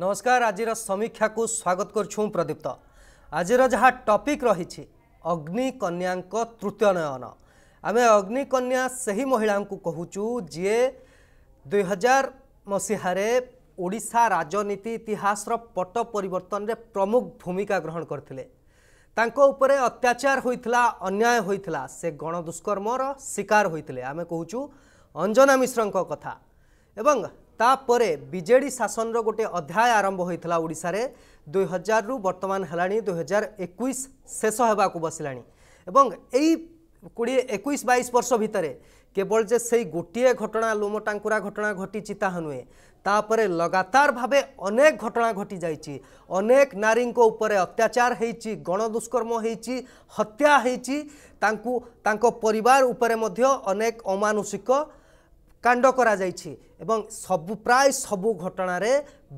ନମସ୍କାର ଆଜିର ସମୀକ୍ଷାକୁ ସ୍ୱାଗତ କରୁଛୁ ପ୍ରଦୀପ୍ତ ଆଜିର ଯାହା ଟପିକ୍ ରହିଛି ଅଗ୍ନିକନ୍ୟାଙ୍କ ତୃତୀୟ ନୟନ ଆମେ ଅଗ୍ନିକନ୍ୟା ସେହି ମହିଳାଙ୍କୁ କହୁଛୁ ଯିଏ ଦୁଇହଜାର ମସିହାରେ ଓଡ଼ିଶା ରାଜନୀତି ଇତିହାସର ପଟ ପରିବର୍ତ୍ତନରେ ପ୍ରମୁଖ ଭୂମିକା ଗ୍ରହଣ କରିଥିଲେ ତାଙ୍କ ଉପରେ ଅତ୍ୟାଚାର ହୋଇଥିଲା ଅନ୍ୟାୟ ହୋଇଥିଲା ସେ ଗଣଦୁଷ୍କର୍ମର ଶିକାର ହୋଇଥିଲେ ଆମେ କହୁଛୁ ଅଞ୍ଜନା ମିଶ୍ରଙ୍କ କଥା ଏବଂ ତାପରେ ବିଜେଡ଼ି ଶାସନର ଗୋଟିଏ ଅଧ୍ୟାୟ ଆରମ୍ଭ ହୋଇଥିଲା ଓଡ଼ିଶାରେ ଦୁଇ ହଜାରରୁ ବର୍ତ୍ତମାନ ହେଲାଣି ଦୁଇ ହଜାର ଏକୋଇଶ ଶେଷ ହେବାକୁ ବସିଲାଣି ଏବଂ ଏଇ କୋଡ଼ିଏ ଏକୋଇଶ ବାଇଶ ବର୍ଷ ଭିତରେ କେବଳ ଯେ ସେଇ ଗୋଟିଏ ଘଟଣା ଲୋମଟାଙ୍କୁରା ଘଟଣା ଘଟିଛି ତାହା ନୁହେଁ ତାପରେ ଲଗାତାର ଭାବେ ଅନେକ ଘଟଣା ଘଟିଯାଇଛି ଅନେକ ନାରୀଙ୍କ ଉପରେ ଅତ୍ୟାଚାର ହେଇଛି ଗଣଦୁଷ୍କର୍ମ ହେଇଛି ହତ୍ୟା ହେଇଛି ତାଙ୍କୁ ତାଙ୍କ ପରିବାର ଉପରେ ମଧ୍ୟ ଅନେକ ଅମାନୁଷିକ କାଣ୍ଡ କରାଯାଇଛି ଏବଂ ସବୁ ପ୍ରାୟ ସବୁ ଘଟଣାରେ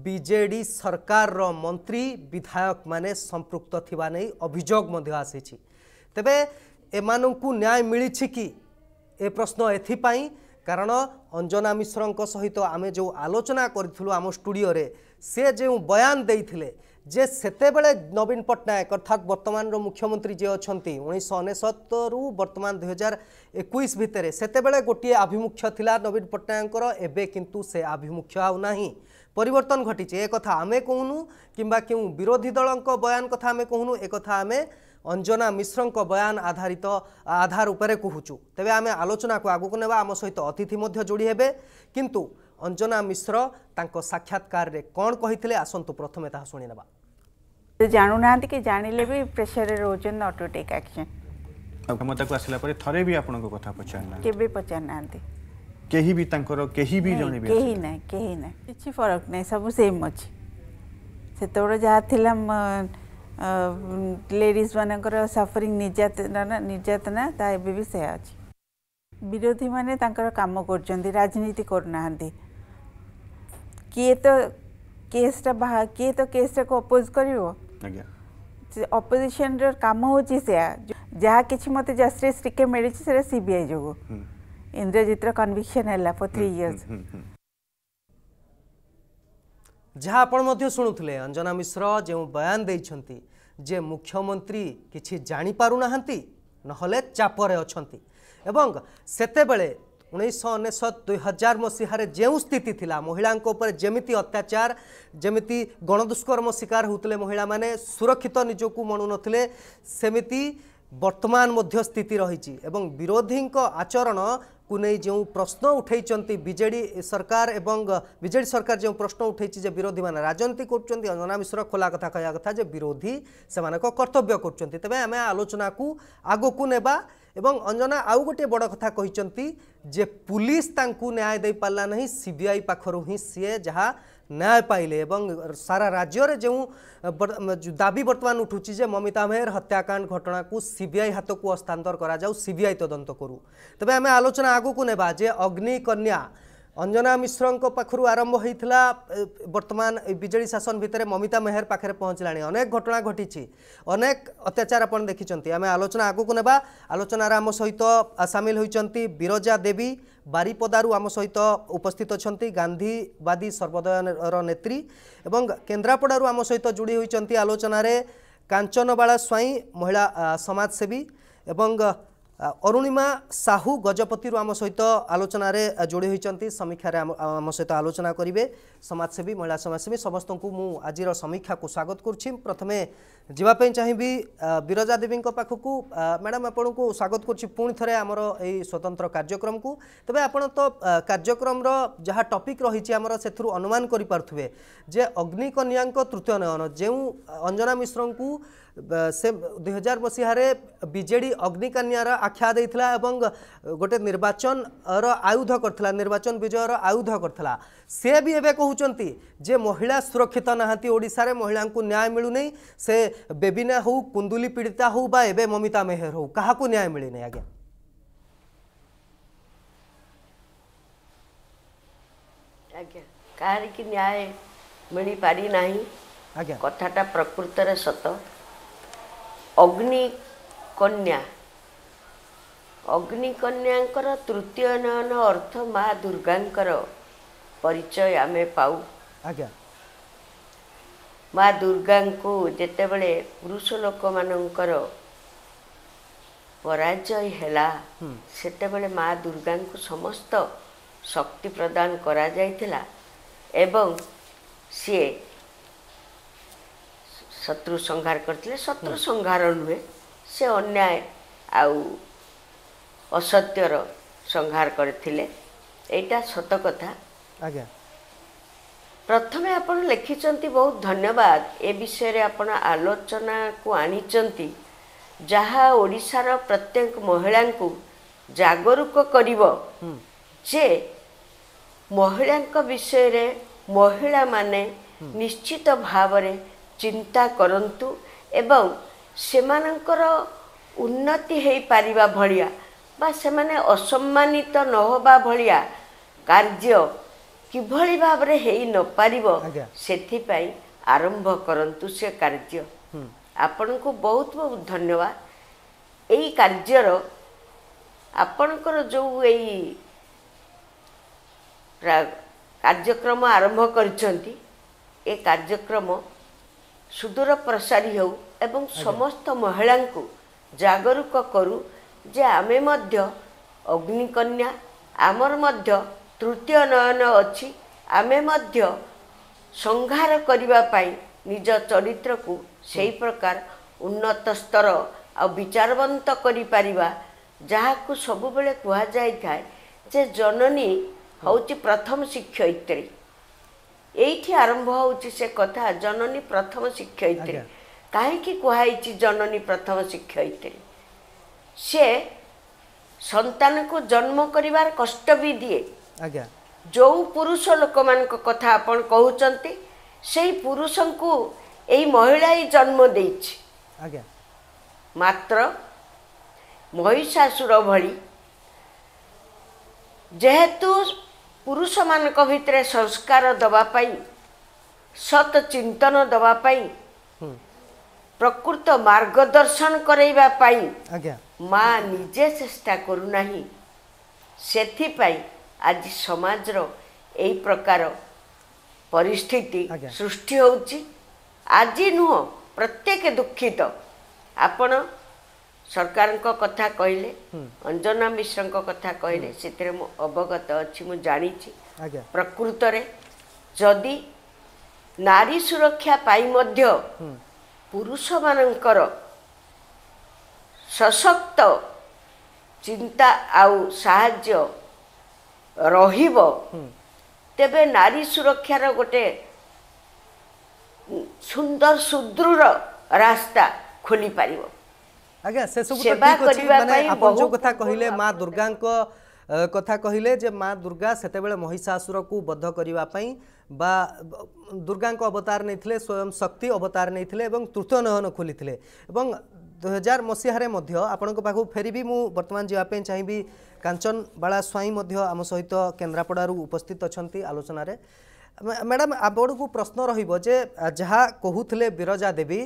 ବିଜେଡ଼ି ସରକାରର ମନ୍ତ୍ରୀ ବିଧାୟକମାନେ ସମ୍ପୃକ୍ତ ଥିବା ନେଇ ଅଭିଯୋଗ ମଧ୍ୟ ଆସିଛି ତେବେ ଏମାନଙ୍କୁ ନ୍ୟାୟ ମିଳିଛି କି ଏ ପ୍ରଶ୍ନ ଏଥିପାଇଁ କାରଣ ଅଞ୍ଜନା ମିଶ୍ରଙ୍କ ସହିତ ଆମେ ଯେଉଁ ଆଲୋଚନା କରିଥିଲୁ ଆମ ଷ୍ଟୁଡ଼ିଓରେ ସେ ଯେଉଁ ବୟାନ ଦେଇଥିଲେ ଯେ ସେତେବେଳେ ନବୀନ ପଟ୍ଟନାୟକ ଅର୍ଥାତ୍ ବର୍ତ୍ତମାନର ମୁଖ୍ୟମନ୍ତ୍ରୀ ଯିଏ ଅଛନ୍ତି ଉଣେଇଶହ ଅନେଶତରୁ ବର୍ତ୍ତମାନ ଦୁଇହଜାର ଏକୋଇଶ ଭିତରେ ସେତେବେଳେ ଗୋଟିଏ ଆଭିମୁଖ୍ୟ ଥିଲା ନବୀନ ପଟ୍ଟନାୟକଙ୍କର ଏବେ କିନ୍ତୁ ସେ ଆଭିମୁଖ୍ୟ ଆଉ ନାହିଁ ପରିବର୍ତ୍ତନ ଘଟିଛି ଏ କଥା ଆମେ କହୁନୁ କିମ୍ବା କେଉଁ ବିରୋଧୀ ଦଳଙ୍କ ବୟାନ କଥା ଆମେ କହୁନୁ ଏ କଥା ଆମେ ଅଞ୍ଜନା ମିଶ୍ରଙ୍କ ବୟାନ ଆଧାରିତ ଆଧାର ଉପରେ କହୁଛୁ ତେବେ ଆମେ ଆଲୋଚନାକୁ ଆଗକୁ ନେବା ଆମ ସହିତ ଅତିଥି ମଧ୍ୟ ଯୋଡ଼ି ହେବେ କିନ୍ତୁ ଅଞ୍ଜନା ମିଶ୍ର ତାଙ୍କ ସାକ୍ଷାତକାରରେ କ'ଣ କହିଥିଲେ ଆସନ୍ତୁ ପ୍ରଥମେ ତାହା ଶୁଣିନେବା ସେ ଜାଣୁନାହାନ୍ତି କି ଜାଣିଲେ ବି ପ୍ରେସରରେ ରହୁଛନ୍ତି ନଟ୍ ଟୁ ଟେକ୍ ଆକ୍ସନ୍ କ୍ଷମତାକୁ ଆସିଲା ପରେ ଥରେ ବି ଆପଣଙ୍କ କଥା ପଚାରିନାହାନ୍ତି କେବେ ପଚାରିନାହାନ୍ତି କେହି ବି ତାଙ୍କର କେହି ବି ଜଣେ ବି କେହି ନାହିଁ କେହି ନାହିଁ କିଛି ଫରକ ନାହିଁ ସବୁ ସେମ୍ ଅଛି ସେତେବେଳେ ଯାହା ଥିଲା ଲେଡ଼ିଜ୍ ମାନଙ୍କର ସଫରିଂ ନିର୍ଯାତନା ନିର୍ଯାତନା ତା ଏବେ ବି ସେୟା ଅଛି ବିରୋଧୀମାନେ ତାଙ୍କର କାମ କରୁଛନ୍ତି ରାଜନୀତି କରୁନାହାନ୍ତି କିଏ ତ କେସ୍ଟା ବାହା କିଏ ତ କେସ୍ଟାକୁ ଅପୋଜ୍ କରିବ ଆଜ୍ଞା ଅପୋଜିସନ୍ର କାମ ହେଉଛି ସେୟା ଯାହା କିଛି ମୋତେ ଜଷ୍ଟିସ୍ ଟିକେ ମିଳିଛି ସେଟା ସି ବି ଆଇ ଯୋଗୁଁ ଇନ୍ଦ୍ରଜିତର କନଭିକ୍ସନ୍ ହେଲା ଫର୍ ଥ୍ରୀ ଇୟର୍ସ ଯାହା ଆପଣ ମଧ୍ୟ ଶୁଣୁଥିଲେ ଅଞ୍ଜନା ମିଶ୍ର ଯେଉଁ ବୟାନ ଦେଇଛନ୍ତି ଯେ ମୁଖ୍ୟମନ୍ତ୍ରୀ କିଛି ଜାଣିପାରୁନାହାନ୍ତି ନହେଲେ ଚାପରେ ଅଛନ୍ତି ଏବଂ ସେତେବେଳେ ଉଣେଇଶହ ଅନେଶ୍ୱତ ଦୁଇ ହଜାର ମସିହାରେ ଯେଉଁ ସ୍ଥିତି ଥିଲା ମହିଳାଙ୍କ ଉପରେ ଯେମିତି ଅତ୍ୟାଚାର ଯେମିତି ଗଣଦୁଷ୍କର୍ମ ଶିକାର ହେଉଥିଲେ ମହିଳାମାନେ ସୁରକ୍ଷିତ ନିଜକୁ ମଣୁନଥିଲେ ସେମିତି ବର୍ତ୍ତମାନ ମଧ୍ୟ ସ୍ଥିତି ରହିଛି ଏବଂ ବିରୋଧୀଙ୍କ ଆଚରଣକୁ ନେଇ ଯେଉଁ ପ୍ରଶ୍ନ ଉଠାଇଛନ୍ତି ବିଜେଡ଼ି ସରକାର ଏବଂ ବିଜେଡ଼ି ସରକାର ଯେଉଁ ପ୍ରଶ୍ନ ଉଠାଇଛି ଯେ ବିରୋଧୀମାନେ ରାଜନୀତି କରୁଛନ୍ତି ଅଞ୍ଜନା ମିଶ୍ର ଖୋଲା କଥା କହିବା କଥା ଯେ ବିରୋଧୀ ସେମାନଙ୍କ କର୍ତ୍ତବ୍ୟ କରୁଛନ୍ତି ତେବେ ଆମେ ଆଲୋଚନାକୁ ଆଗକୁ ନେବା এবং অঞ্জনা আউ গোটিয়ে বড় কথা কিন্তু যে পুলিশ তাঁকু ন্যায় দিয়ে পারা না সিবিআই পাখর হি সি যা ন্যায় পাইলে এবং সারা রাজ্যের যে দাবি বর্তমান উঠুছি যে মমিতা মেহের হত্যাকাণ্ড ঘটনাকে সিবিআই হাতকু হস্তান্তর করা যাও সিবিআই তদন্ত করু তবে আমি আলোচনা আগুক নেবা যে অগ্নিকন্যা অঞ্জনা মিশ্রঙ্ পাখু আরম্ভ হয়েছিল বর্তমান বিজেডি শাসন ভিতরে মমিতা মেহর পাখে পৌঁছলা অনেক ঘটনা ঘটিছি অনেক অত্যাচার আপনার দেখি আমি আলোচনা আগুক নেবা আলোচনার আমি সামিল হয়েছেন বিরজা দেবী বারিপদারু আমি উপস্থিত অনেক গান্ধীবাদী সর্বোদয়র নেত্রী এবং কেন্দ্রাপড়ার আমি সহ যোড়ি হয়েছেন আলোচনার কাঞ্চনবাড়া স্বাই মহিলা সমাজসেবী এবং ଅରୁଣିମା ସାହୁ ଗଜପତିରୁ ଆମ ସହିତ ଆଲୋଚନାରେ ଯୋଡ଼ି ହୋଇଛନ୍ତି ସମୀକ୍ଷାରେ ଆମ ସହିତ ଆଲୋଚନା କରିବେ ସମାଜସେବୀ ମହିଳା ସମାଜସେବୀ ସମସ୍ତଙ୍କୁ ମୁଁ ଆଜିର ସମୀକ୍ଷାକୁ ସ୍ୱାଗତ କରୁଛି ପ୍ରଥମେ जीवाई चाहिए बीरजा देवी पाखक मैडम आपण को स्वागत कर स्वतंत्र कार्यक्रम को तेज आप तो कार्यक्रम जहाँ टपिक रही से अनुमान करेंगे जे अग्निकन्या तृतीय नयन जो अंजना मिश्र को से दुई हजार मसीह बजे अग्निकन्या आख्या देता गोटे निर्वाचन रयुध कर निर्वाचन विजय आयुध कर सी एवं कहते महिला सुरक्षित नाशार महिला को न्याय मिलूनी से ବେବିନା ହଉ କୁନ୍ଦୁଲି ପୀଡ଼ିତା ହଉ ବା ଏବେ ମମିତା ମେହେର ହଉ କାହାକୁ ନ୍ୟାୟ ମିଳିନି ଆଜ୍ଞା ଆଜ୍ଞା କାହାରିକି ନ୍ୟାୟ ମିଳିପାରି ନାହିଁ ଆଜ୍ଞା କଥାଟା ପ୍ରକୃତରେ ସତ ଅଗ୍ନି କନ୍ୟା ଅଗ୍ନିକନ୍ୟାଙ୍କର ତୃତୀୟ ନୟନ ଅର୍ଥ ମା ଦୁର୍ଗାଙ୍କର ପରିଚୟ ଆମେ ପାଉ ଆଜ୍ଞା ମା' ଦୁର୍ଗାଙ୍କୁ ଯେତେବେଳେ ପୁରୁଷ ଲୋକମାନଙ୍କର ପରାଜୟ ହେଲା ସେତେବେଳେ ମା' ଦୁର୍ଗାଙ୍କୁ ସମସ୍ତ ଶକ୍ତି ପ୍ରଦାନ କରାଯାଇଥିଲା ଏବଂ ସିଏ ଶତ୍ରୁ ସଂହାର କରିଥିଲେ ଶତ୍ରୁ ସଂହାର ନୁହେଁ ସେ ଅନ୍ୟାୟ ଆଉ ଅସତ୍ୟର ସଂହାର କରିଥିଲେ ଏଇଟା ସତ କଥା ଆଜ୍ଞା ପ୍ରଥମେ ଆପଣ ଲେଖିଛନ୍ତି ବହୁତ ଧନ୍ୟବାଦ ଏ ବିଷୟରେ ଆପଣ ଆଲୋଚନାକୁ ଆଣିଛନ୍ତି ଯାହା ଓଡ଼ିଶାର ପ୍ରତ୍ୟେକ ମହିଳାଙ୍କୁ ଜାଗରୁକ କରିବ ଯେ ମହିଳାଙ୍କ ବିଷୟରେ ମହିଳାମାନେ ନିଶ୍ଚିତ ଭାବରେ ଚିନ୍ତା କରନ୍ତୁ ଏବଂ ସେମାନଙ୍କର ଉନ୍ନତି ହୋଇପାରିବା ଭଳିଆ ବା ସେମାନେ ଅସମ୍ମାନିତ ନହେବା ଭଳିଆ କାର୍ଯ୍ୟ କିଭଳି ଭାବରେ ହେଇ ନପାରିବ ସେଥିପାଇଁ ଆରମ୍ଭ କରନ୍ତୁ ସେ କାର୍ଯ୍ୟ ଆପଣଙ୍କୁ ବହୁତ ବହୁତ ଧନ୍ୟବାଦ ଏଇ କାର୍ଯ୍ୟର ଆପଣଙ୍କର ଯେଉଁ ଏଇ କାର୍ଯ୍ୟକ୍ରମ ଆରମ୍ଭ କରିଛନ୍ତି ଏ କାର୍ଯ୍ୟକ୍ରମ ସୁଦୂର ପ୍ରସାରୀ ହେଉ ଏବଂ ସମସ୍ତ ମହିଳାଙ୍କୁ ଜାଗରୁକ କରୁ ଯେ ଆମେ ମଧ୍ୟ ଅଗ୍ନିକନ୍ୟା ଆମର ମଧ୍ୟ ତୃତୀୟ ନୟନ ଅଛି ଆମେ ମଧ୍ୟ ସଂହାର କରିବା ପାଇଁ ନିଜ ଚରିତ୍ରକୁ ସେହି ପ୍ରକାର ଉନ୍ନତ ସ୍ତର ଆଉ ବିଚାରବନ୍ତ କରିପାରିବା ଯାହାକୁ ସବୁବେଳେ କୁହାଯାଇଥାଏ ଯେ ଜନନୀ ହେଉଛି ପ୍ରଥମ ଶିକ୍ଷୟିତ୍ରୀ ଏଇଠି ଆରମ୍ଭ ହେଉଛି ସେ କଥା ଜନନୀ ପ୍ରଥମ ଶିକ୍ଷୟିତ୍ରୀ କାହିଁକି କୁହାଯାଇଛି ଜନନୀ ପ୍ରଥମ ଶିକ୍ଷୟିତ୍ରୀ ସେ ସନ୍ତାନକୁ ଜନ୍ମ କରିବାର କଷ୍ଟ ବି ଦିଏ ଆଜ୍ଞା ଯେଉଁ ପୁରୁଷ ଲୋକମାନଙ୍କ କଥା ଆପଣ କହୁଛନ୍ତି ସେଇ ପୁରୁଷଙ୍କୁ ଏଇ ମହିଳା ହିଁ ଜନ୍ମ ଦେଇଛି ଆଜ୍ଞା ମାତ୍ର ମହିଷାସୁର ଭଳି ଯେହେତୁ ପୁରୁଷମାନଙ୍କ ଭିତରେ ସଂସ୍କାର ଦେବା ପାଇଁ ସତ ଚିନ୍ତନ ଦେବା ପାଇଁ ପ୍ରକୃତ ମାର୍ଗଦର୍ଶନ କରାଇବା ପାଇଁ ଆଜ୍ଞା ମା ନିଜେ ଚେଷ୍ଟା କରୁନାହିଁ ସେଥିପାଇଁ ଆଜି ସମାଜର ଏଇ ପ୍ରକାର ପରିସ୍ଥିତି ସୃଷ୍ଟି ହେଉଛି ଆଜି ନୁହଁ ପ୍ରତ୍ୟେକ ଦୁଃଖିତ ଆପଣ ସରକାରଙ୍କ କଥା କହିଲେ ଅଞ୍ଜନା ମିଶ୍ରଙ୍କ କଥା କହିଲେ ସେଥିରେ ମୁଁ ଅବଗତ ଅଛି ମୁଁ ଜାଣିଛି ପ୍ରକୃତରେ ଯଦି ନାରୀ ସୁରକ୍ଷା ପାଇଁ ମଧ୍ୟ ପୁରୁଷମାନଙ୍କର ସଶକ୍ତ ଚିନ୍ତା ଆଉ ସାହାଯ୍ୟ ରହିବ ତେବେ ନାରୀ ସୁରକ୍ଷାର ଗୋଟେ ସୁନ୍ଦର ସୁଦୃଢ ରାସ୍ତା ଖୋଲିପାରିବ ଆଜ୍ଞା ସେସବୁ ସେବା କରିବା ପାଇଁ ଯେଉଁ କଥା କହିଲେ ମା ଦୁର୍ଗାଙ୍କ କଥା କହିଲେ ଯେ ମା ଦୁର୍ଗା ସେତେବେଳେ ମହିଷାସୁରକୁ ବଦ୍ଧ କରିବା ପାଇଁ ବା ଦୁର୍ଗାଙ୍କ ଅବତାର ନେଇଥିଲେ ସ୍ୱୟଂ ଶକ୍ତି ଅବତାର ନେଇଥିଲେ ଏବଂ ତୃତୀୟ ନୟନ ଖୋଲିଥିଲେ ଏବଂ ଦୁଇହଜାର ମସିହାରେ ମଧ୍ୟ ଆପଣଙ୍କ ପାଖକୁ ଫେରିବି ମୁଁ ବର୍ତ୍ତମାନ ଯିବା ପାଇଁ ଚାହିଁବି କାଞ୍ଚନ ବାଳା ସ୍ୱାଇଁ ମଧ୍ୟ ଆମ ସହିତ କେନ୍ଦ୍ରାପଡ଼ାରୁ ଉପସ୍ଥିତ ଅଛନ୍ତି ଆଲୋଚନାରେ ମ୍ୟାଡ଼ାମ ଆପଣଙ୍କୁ ପ୍ରଶ୍ନ ରହିବ ଯେ ଯାହା କହୁଥିଲେ ବିରଜା ଦେବୀ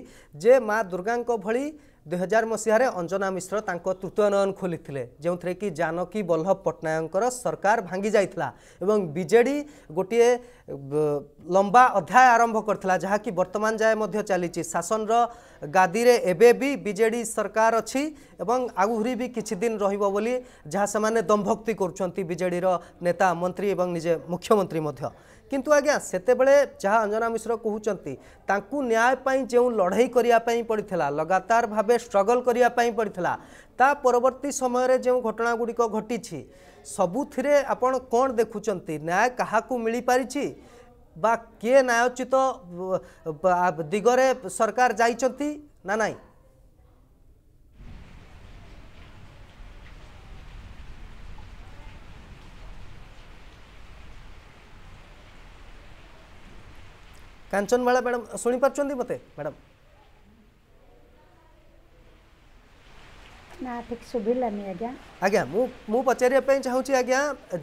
ଯେ ମା ଦୁର୍ଗାଙ୍କ ଭଳି ଦୁଇହଜାର ମସିହାରେ ଅଞ୍ଜନା ମିଶ୍ର ତାଙ୍କ ତୃତୀୟ ନୟନ ଖୋଲିଥିଲେ ଯେଉଁଥିରେ କି ଜାନକୀ ବଲ୍ଲଭ ପଟ୍ଟନାୟକଙ୍କର ସରକାର ଭାଙ୍ଗି ଯାଇଥିଲା ଏବଂ ବିଜେଡ଼ି ଗୋଟିଏ ଲମ୍ବା ଅଧ୍ୟାୟ ଆରମ୍ଭ କରିଥିଲା ଯାହାକି ବର୍ତ୍ତମାନ ଯାଏ ମଧ୍ୟ ଚାଲିଛି ଶାସନର ଗାଦିରେ ଏବେ ବି ବିଜେଡ଼ି ସରକାର ଅଛି ଏବଂ ଆହୁରି ବି କିଛି ଦିନ ରହିବ ବୋଲି ଯାହା ସେମାନେ ଦମ୍ଭକ୍ତି କରୁଛନ୍ତି ବିଜେଡ଼ିର ନେତା ମନ୍ତ୍ରୀ ଏବଂ ନିଜେ ମୁଖ୍ୟମନ୍ତ୍ରୀ ମଧ୍ୟ କିନ୍ତୁ ଆଜ୍ଞା ସେତେବେଳେ ଯାହା ଅଞ୍ଜନା ମିଶ୍ର କହୁଛନ୍ତି ତାଙ୍କୁ ନ୍ୟାୟ ପାଇଁ ଯେଉଁ ଲଢ଼େଇ କରିବା ପାଇଁ ପଡ଼ିଥିଲା ଲଗାତାର ଭାବେ ଷ୍ଟ୍ରଗଲ୍ କରିବା ପାଇଁ ପଡ଼ିଥିଲା ତା ପରବର୍ତ୍ତୀ ସମୟରେ ଯେଉଁ ଘଟଣାଗୁଡ଼ିକ ଘଟିଛି ସବୁଥିରେ ଆପଣ କ'ଣ ଦେଖୁଛନ୍ତି ନ୍ୟାୟ କାହାକୁ ମିଳିପାରିଛି বা কে ন্যায়োচিত দিগরে সরকার যাইছেন না নাই कांचनवाला मैडम शुणीपार मत मैडम ना ठीक शुभिलानी आज्ञा मु पचारे चाहूँ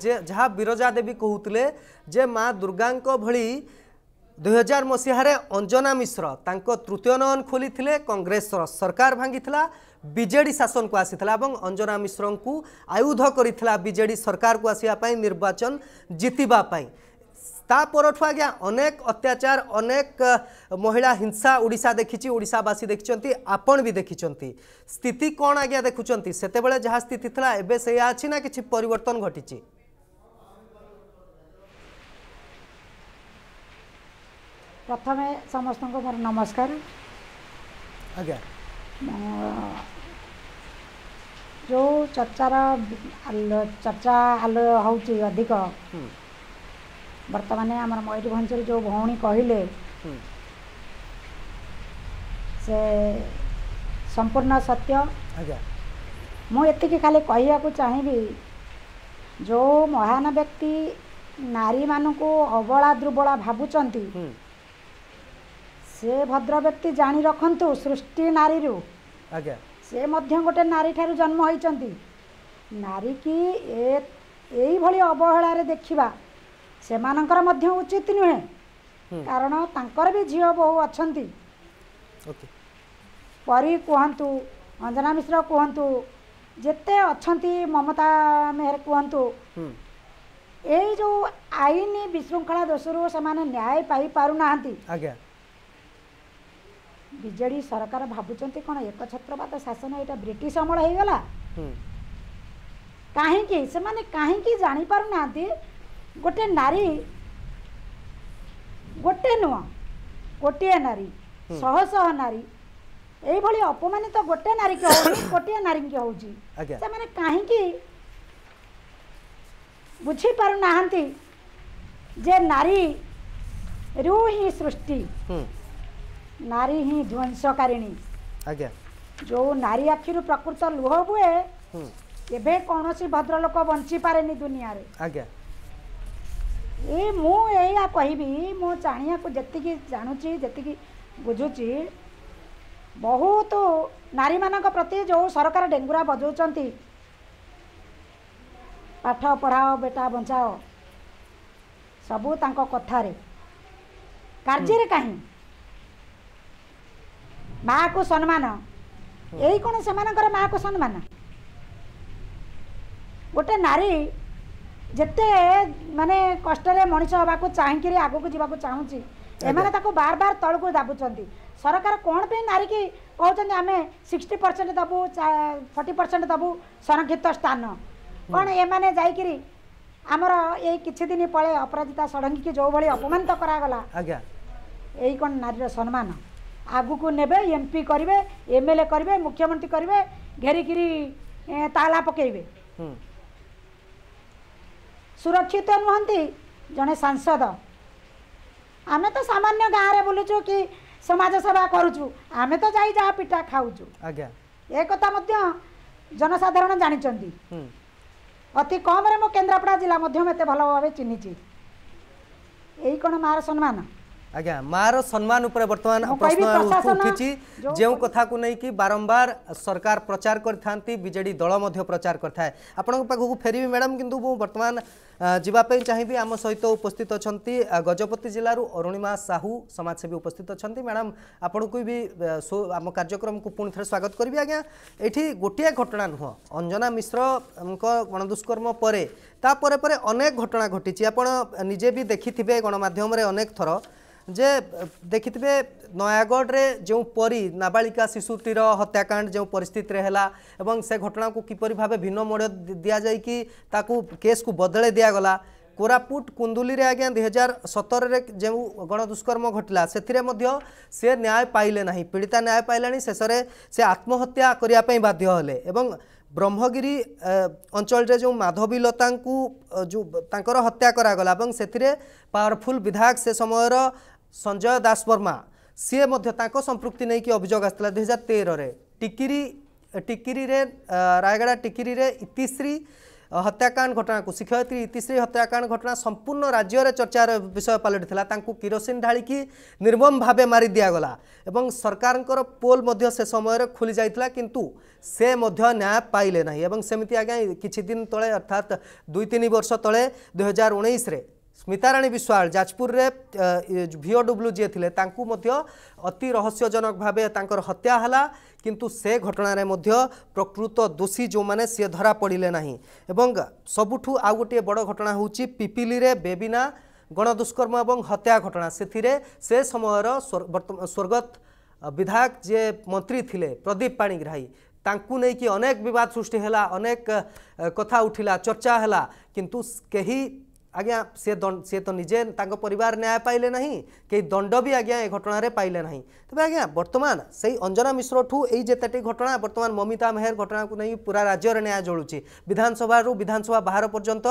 जहाँ बीरजा देवी कहते जे माँ दुर्गा भि दुईार मसीह अंजना मिश्र तृतीय नयन खोली कंग्रेस सरकार भांगी था विजेडी शासन को आसी अंजना मिश्र को आयुध करजे सरकार को आसपाई निर्वाचन जितवापाई परठू आज्ञा अनेक अत्याचार अनेक महिला हिंसा ओडा देखी ओडावासी देखी आपण भी देखी स्थित कौन आज्ञा देखुंत से जहाँ स्थित था एवं से ना कि पर घटी प्रथम समस्त मोर नमस्कार जो चर्चार चर्चा हूँ अधिक ବର୍ତ୍ତମାନ ଆମର ମୟୂରଭଞ୍ଜରୁ ଯେଉଁ ଭଉଣୀ କହିଲେ ସେ ସମ୍ପୂର୍ଣ୍ଣ ସତ୍ୟ ମୁଁ ଏତିକି ଖାଲି କହିବାକୁ ଚାହିଁବି ଯେଉଁ ମହାନ ବ୍ୟକ୍ତି ନାରୀମାନଙ୍କୁ ଅବଳା ଦୁର୍ବଳା ଭାବୁଛନ୍ତି ସେ ଭଦ୍ର ବ୍ୟକ୍ତି ଜାଣି ରଖନ୍ତୁ ସୃଷ୍ଟି ନାରୀରୁ ଆଜ୍ଞା ସେ ମଧ୍ୟ ଗୋଟେ ନାରୀଠାରୁ ଜନ୍ମ ହୋଇଛନ୍ତି ନାରୀକି ଏ ଏଇଭଳି ଅବହେଳାରେ ଦେଖିବା ସେମାନଙ୍କର ମଧ୍ୟ ଉଚିତ ନୁହେଁ କାରଣ ତାଙ୍କର ବି ଝିଅ ବୋହୂ ଅଛନ୍ତି ପରୀ କୁହନ୍ତୁ ଅଞ୍ଜନା ମିଶ୍ର କୁହନ୍ତୁ ଯେତେ ଅଛନ୍ତି ମମତା ମେହର କୁହନ୍ତୁ ଏଇ ଯେଉଁ ଆଇନ ବିଶୃଙ୍ଖଳା ଦୋଷରୁ ସେମାନେ ନ୍ୟାୟ ପାଇପାରୁନାହାନ୍ତି ଆଜ୍ଞା ବିଜେଡ଼ି ସରକାର ଭାବୁଛନ୍ତି କ'ଣ ଏକଛତ୍ରବାଦ ଶାସନ ଏଇଟା ବ୍ରିଟିଶ ଅମଳ ହେଇଗଲା କାହିଁକି ସେମାନେ କାହିଁକି ଜାଣିପାରୁନାହାନ୍ତି ଗୋଟେ ନାରୀ ଗୋଟେ ନୁହଁ ଗୋଟିଏ ନାରୀ ଶହ ଶହ ନାରୀ ଏଇଭଳି ଅପମାନିତ ଗୋଟେ ନାରୀକି ହେଉଛି ଗୋଟିଏ ନାରୀକି ହେଉଛି ସେମାନେ କାହିଁକି ବୁଝିପାରୁନାହାନ୍ତି ଯେ ନାରୀରୁ ହିଁ ସୃଷ୍ଟି ନାରୀ ହିଁ ଧ୍ୱଂସକାରିଣୀ ଆଜ୍ଞା ଯେଉଁ ନାରୀ ଆଖିରୁ ପ୍ରକୃତ ଲୁହ ହୁଏ କେବେ କୌଣସି ଭଦ୍ରଲୋକ ବଞ୍ଚିପାରେନି ଦୁନିଆରେ ଆଜ୍ଞା ଏ ମୁଁ ଏଇଆ କହିବି ମୁଁ ଜାଣିବାକୁ ଯେତିକି ଜାଣୁଛି ଯେତିକି ବୁଝୁଛି ବହୁତ ନାରୀମାନଙ୍କ ପ୍ରତି ଯେଉଁ ସରକାର ଡେଙ୍ଗୁରା ବଜଉଛନ୍ତି ପାଠ ପଢ଼ାଅ ବେଟା ବଞ୍ଚାଅ ସବୁ ତାଙ୍କ କଥାରେ କାର୍ଯ୍ୟରେ କାହିଁ ମାଆକୁ ସମ୍ମାନ ଏଇ କ'ଣ ସେମାନଙ୍କର ମାଆକୁ ସମ୍ମାନ ଗୋଟେ ନାରୀ जे म कष्टले मनिस हेर्नु चाहिँकरी आगुक जुवा चाहन्छु एमा बार बार तलको दबुङ्जा सरकार कम पे आमे सिक्सटी पर्सेन्ट दबु फी पर्सेन्ट दबु संरक्षित स्थान कन् एरि आमर यही दिन पढे अपराजिता षडङीक जोभरि अपमान नारीर सम्मान आगको ने एमपि एमएलए गरे मुख्यमन्त्री गरे घेरी त पके ସୁରକ୍ଷିତ ନୁହନ୍ତି ଜଣେ ସାଂସଦ ଆମେ ତ ସାମାନ୍ୟ ଗାଁରେ ବୁଲୁଛୁ କି ସମାଜ ସେବା କରୁଛୁ ଆମେ ତ ଯାଇ ଯାହା ପିଠା ଖାଉଛୁ ଆଜ୍ଞା ଏ କଥା ମଧ୍ୟ ଜନସାଧାରଣ ଜାଣିଛନ୍ତି ଅତି କମ୍ରେ ମୁଁ କେନ୍ଦ୍ରାପଡ଼ା ଜିଲ୍ଲା ମଧ୍ୟ ଏତେ ଭଲ ଭାବେ ଚିହ୍ନିଛି ଏଇ କ'ଣ ମାଆର ସମ୍ମାନ ଆଜ୍ଞା ମାଆର ସମ୍ମାନ ଉପରେ ବର୍ତ୍ତମାନ ପ୍ରଶ୍ନ ଉଠିଛି ଯେଉଁ କଥାକୁ ନେଇକି ବାରମ୍ବାର ସରକାର ପ୍ରଚାର କରିଥାନ୍ତି ବିଜେଡି ଦଳ ମଧ୍ୟ ପ୍ରଚାର କରିଥାଏ ଆପଣଙ୍କ ପାଖକୁ ଫେରିବି ମ୍ୟାଡ଼ାମ୍ କିନ୍ତୁ ମୁଁ ବର୍ତ୍ତମାନ ଯିବା ପାଇଁ ଚାହିଁବି ଆମ ସହିତ ଉପସ୍ଥିତ ଅଛନ୍ତି ଗଜପତି ଜିଲ୍ଲାରୁ ଅରୁଣିମା ସାହୁ ସମାଜସେବୀ ଉପସ୍ଥିତ ଅଛନ୍ତି ମ୍ୟାଡ଼ାମ୍ ଆପଣଙ୍କୁ ବି ଆମ କାର୍ଯ୍ୟକ୍ରମକୁ ପୁଣି ଥରେ ସ୍ୱାଗତ କରିବି ଆଜ୍ଞା ଏଠି ଗୋଟିଏ ଘଟଣା ନୁହଁ ଅଞ୍ଜନା ମିଶ୍ରଙ୍କ ଗଣଦୁଷ୍କର୍ମ ପରେ ତା ପରେ ପରେ ଅନେକ ଘଟଣା ଘଟିଛି ଆପଣ ନିଜେ ବି ଦେଖିଥିବେ ଗଣମାଧ୍ୟମରେ ଅନେକ ଥର ଯେ ଦେଖିଥିବେ ନୟାଗଡ଼ରେ ଯେଉଁ ପରି ନାବାଳିକା ଶିଶୁଟିର ହତ୍ୟାକାଣ୍ଡ ଯେଉଁ ପରିସ୍ଥିତିରେ ହେଲା ଏବଂ ସେ ଘଟଣାକୁ କିପରି ଭାବେ ଭିନ୍ନ ମୋଡ଼ ଦିଆଯାଇକି ତାକୁ କେସ୍କୁ ବଦଳେଇ ଦିଆଗଲା କୋରାପୁଟ କୁନ୍ଦୁଲିରେ ଆଜ୍ଞା ଦୁଇ ହଜାର ସତରରେ ଯେଉଁ ଗଣଦୁଷ୍କର୍ମ ଘଟିଲା ସେଥିରେ ମଧ୍ୟ ସେ ନ୍ୟାୟ ପାଇଲେ ନାହିଁ ପୀଡ଼ିତା ନ୍ୟାୟ ପାଇଲାଣି ଶେଷରେ ସେ ଆତ୍ମହତ୍ୟା କରିବା ପାଇଁ ବାଧ୍ୟ ହେଲେ ଏବଂ ବ୍ରହ୍ମଗିରି ଅଞ୍ଚଳରେ ଯେଉଁ ମାଧବୀଲତାଙ୍କୁ ଯେଉଁ ତାଙ୍କର ହତ୍ୟା କରାଗଲା ଏବଂ ସେଥିରେ ପାୱାରଫୁଲ୍ ବିଧାୟକ ସେ ସମୟର ସଞ୍ଜୟ ଦାସବର୍ମା ସିଏ ମଧ୍ୟ ତାଙ୍କ ସମ୍ପୃକ୍ତି ନେଇକି ଅଭିଯୋଗ ଆସିଥିଲା ଦୁଇହଜାର ତେରରେ ଟିକିରି ଟିକିରିରେ ରାୟଗଡ଼ା ଟିକିରିରେ ଇତିଶ୍ରୀ ହତ୍ୟାକାଣ୍ଡ ଘଟଣାକୁ ଶିକ୍ଷୟିତ୍ରୀ ଇତିଶ୍ରୀ ହତ୍ୟାକାଣ୍ଡ ଘଟଣା ସମ୍ପୂର୍ଣ୍ଣ ରାଜ୍ୟରେ ଚର୍ଚ୍ଚାର ବିଷୟ ପାଲଟିଥିଲା ତାଙ୍କୁ କିରୋସିନ ଢାଳିକି ନିର୍ମମ ଭାବେ ମାରି ଦିଆଗଲା ଏବଂ ସରକାରଙ୍କର ପୋଲ୍ ମଧ୍ୟ ସେ ସମୟରେ ଖୋଲି ଯାଇଥିଲା କିନ୍ତୁ ସେ ମଧ୍ୟ ନ୍ୟାୟ ପାଇଲେ ନାହିଁ ଏବଂ ସେମିତି ଆଜ୍ଞା କିଛି ଦିନ ତଳେ ଅର୍ଥାତ୍ ଦୁଇ ତିନି ବର୍ଷ ତଳେ ଦୁଇହଜାର ଉଣେଇଶରେ ସ୍ମିତାରାଣୀ ବିଶ୍ୱାଳ ଯାଜପୁରରେ ଭିଓଡବ୍ଲ୍ୟୁ ଯିଏ ଥିଲେ ତାଙ୍କୁ ମଧ୍ୟ ଅତି ରହସ୍ୟଜନକ ଭାବେ ତାଙ୍କର ହତ୍ୟା ହେଲା କିନ୍ତୁ ସେ ଘଟଣାରେ ମଧ୍ୟ ପ୍ରକୃତ ଦୋଷୀ ଯେଉଁମାନେ ସିଏ ଧରା ପଡ଼ିଲେ ନାହିଁ ଏବଂ ସବୁଠୁ ଆଉ ଗୋଟିଏ ବଡ଼ ଘଟଣା ହେଉଛି ପିପିଲିରେ ବେବିନା ଗଣଦୁଷ୍କର୍ମ ଏବଂ ହତ୍ୟା ଘଟଣା ସେଥିରେ ସେ ସମୟର ସ୍ୱର୍ଗତ ବିଧାୟକ ଯିଏ ମନ୍ତ୍ରୀ ଥିଲେ ପ୍ରଦୀପ ପାଣିଗ୍ରାହୀ ତାଙ୍କୁ ନେଇକି ଅନେକ ବିବାଦ ସୃଷ୍ଟି ହେଲା ଅନେକ କଥା ଉଠିଲା ଚର୍ଚ୍ଚା ହେଲା କିନ୍ତୁ କେହି ଆଜ୍ଞା ସେ ସେ ତ ନିଜେ ତାଙ୍କ ପରିବାର ନ୍ୟାୟ ପାଇଲେ ନାହିଁ କେହି ଦଣ୍ଡ ବି ଆଜ୍ଞା ଏ ଘଟଣାରେ ପାଇଲେ ନାହିଁ ତେବେ ଆଜ୍ଞା ବର୍ତ୍ତମାନ ସେଇ ଅଞ୍ଜନା ମିଶ୍ରଠୁ ଏଇ ଯେତେଟି ଘଟଣା ବର୍ତ୍ତମାନ ମମିତା ମେହେର ଘଟଣାକୁ ନେଇ ପୁରା ରାଜ୍ୟରେ ନ୍ୟାୟ ଜଳୁଛି ବିଧାନସଭାରୁ ବିଧାନସଭା ବାହାର ପର୍ଯ୍ୟନ୍ତ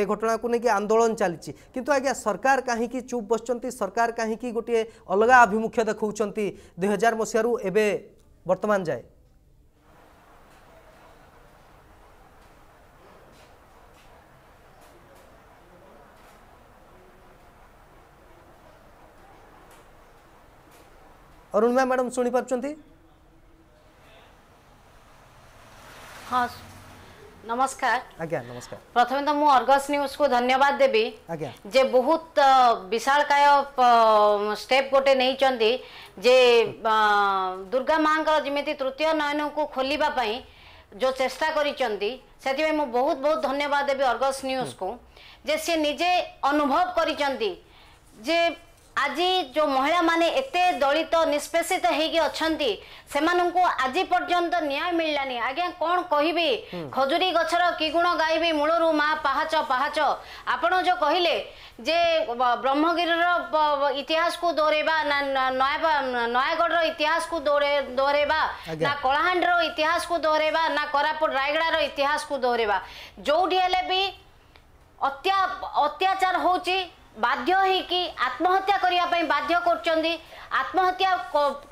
ଏ ଘଟଣାକୁ ନେଇକି ଆନ୍ଦୋଳନ ଚାଲିଛି କିନ୍ତୁ ଆଜ୍ଞା ସରକାର କାହିଁକି ଚୁପ୍ ବସିଛନ୍ତି ସରକାର କାହିଁକି ଗୋଟିଏ ଅଲଗା ଆଭିମୁଖ୍ୟ ଦେଖାଉଛନ୍ତି ଦୁଇହଜାର ମସିହାରୁ ଏବେ ବର୍ତ୍ତମାନ ଯାଏ अरुण भाई मैडम शुभ हाँ नमस्कार नमस्कार प्रथम तो मुझस न्यूज को धन्यवाद देवी जे बहुत विशालकाय स्टेप गोटे नहीं जे दुर्गा माँ जमी तृतीय नयन को खोलवाई जो चेस्टा कर बहुत बहुत धन्यवाद देवी अर्गस न्यूज को जे निजे अनुभव करी जे ଆଜି ଯେଉଁ ମହିଳାମାନେ ଏତେ ଦଳିତ ନିଷ୍ପେଷିତ ହେଇକି ଅଛନ୍ତି ସେମାନଙ୍କୁ ଆଜି ପର୍ଯ୍ୟନ୍ତ ନ୍ୟାୟ ମିଳିଲାନି ଆଜ୍ଞା କ'ଣ କହିବି ଖଜୁରୀ ଗଛର କି ଗୁଣ ଗାଇବି ମୂଳରୁ ମା ପାହାଚ ପାହାଚ ଆପଣ ଯେଉଁ କହିଲେ ଯେ ବ୍ରହ୍ମଗିରିର ଇତିହାସକୁ ଦୌଡ଼େଇବା ନା ନୟାଗଡ଼ର ଇତିହାସକୁ ଦୌଡ଼େଇବା ନା କଳାହାଣ୍ଡିର ଇତିହାସକୁ ଦୌଡ଼େଇବା ନା କୋରାପୁଟ ରାୟଗଡ଼ାର ଇତିହାସକୁ ଦୌଡ଼େଇବା ଯେଉଁଠି ହେଲେ ବି ଅତ୍ୟାଚାର ହେଉଛି ବାଧ୍ୟ ହେଇକି ଆତ୍ମହତ୍ୟା କରିବା ପାଇଁ ବାଧ୍ୟ କରୁଛନ୍ତି ଆତ୍ମହତ୍ୟା